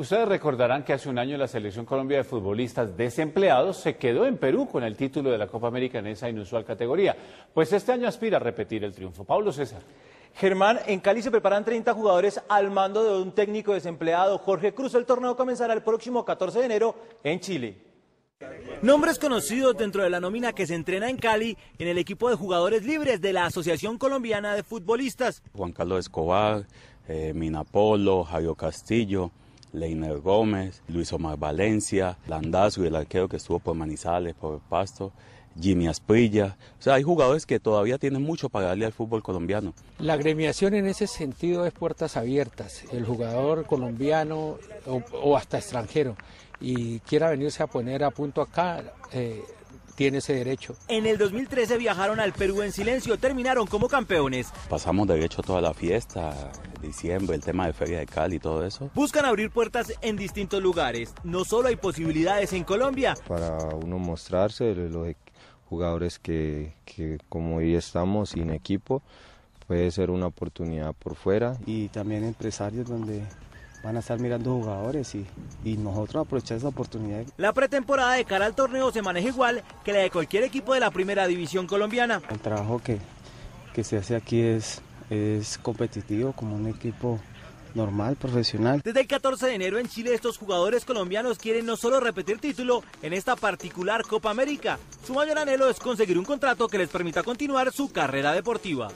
Ustedes recordarán que hace un año la Selección Colombia de Futbolistas Desempleados se quedó en Perú con el título de la Copa América en esa inusual categoría. Pues este año aspira a repetir el triunfo. Pablo César. Germán, en Cali se preparan 30 jugadores al mando de un técnico desempleado. Jorge Cruz, el torneo comenzará el próximo 14 de enero en Chile. Nombres conocidos dentro de la nómina que se entrena en Cali en el equipo de jugadores libres de la Asociación Colombiana de Futbolistas. Juan Carlos Escobar, eh, Minapolo, Javier Castillo, Leiner Gómez, Luis Omar Valencia, Landazo, el arquero que estuvo por Manizales, por Pasto, Jimmy Asprilla. O sea, hay jugadores que todavía tienen mucho para darle al fútbol colombiano. La gremiación en ese sentido es puertas abiertas. El jugador colombiano o, hasta extranjero y quiera venirse a poner a punto acá, eh, tiene ese derecho. En el 2013 viajaron al Perú en silencio, terminaron como campeones. Pasamos de hecho toda la fiesta, diciembre, el tema de Feria de Cali y todo eso. Buscan abrir puertas en distintos lugares. No solo hay posibilidades en Colombia. Para uno mostrarse, los e- jugadores que, que como hoy estamos sin equipo, puede ser una oportunidad por fuera. Y también empresarios donde van a estar mirando jugadores y, nosotros aprovechar esa oportunidad. La pretemporada de cara al torneo se maneja igual que la de cualquier equipo de la primera división colombiana. El trabajo que, que se hace aquí es, es competitivo como un equipo normal, profesional. Desde el 14 de enero en Chile estos jugadores colombianos quieren no solo repetir título en esta particular Copa América, su mayor anhelo es conseguir un contrato que les permita continuar su carrera deportiva.